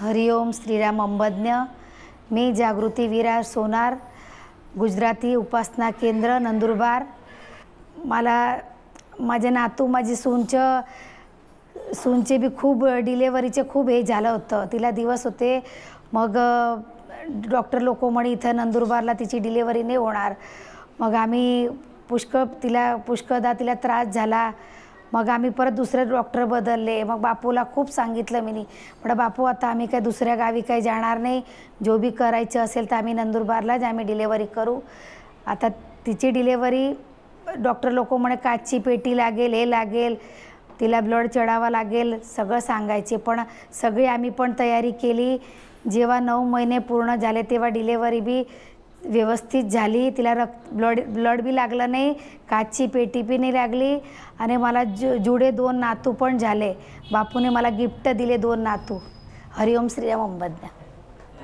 हरिओम श्रीराम अंबज्ञ मी जागृती विरार सोनार गुजराती उपासना केंद्र नंदुरबार मला माझे नातू माझी सूनचं सूनचे बी खूप डिलेवरीचे खूप हे झालं होतं तिला दिवस होते मग डॉक्टर लोक म्हणे इथं नंदुरबारला तिची डिलेवरी नाही होणार मग आम्ही पुष्कळ तिला पुष्कळदा तिला त्रास झाला मग आम्ही परत दुसरे डॉक्टर बदलले मग बापूला खूप सांगितलं मी म्हणजे बापू आता आम्ही काय दुसऱ्या गावी काही जाणार नाही जो बी करायचं असेल तर आम्ही नंदुरबारलाच आम्ही डिलेवरी करू आता तिची डिलेवरी डॉक्टर लोक म्हणे काचची पेटी लागेल हे लागेल तिला ब्लड चढावा लागेल सगळं सांगायचे पण सगळी आम्ही पण तयारी केली जेव्हा नऊ महिने पूर्ण झाले तेव्हा डिलेवरी बी व्यवस्थित झाली तिला रक्त ब्लड ब्लड बी लागलं नाही काचची पेटी बी नाही लागली आणि मला जु जुडे दोन नातू पण झाले बापूने मला गिफ्ट दिले दोन नातू हरिओम श्रीराम अंबद्या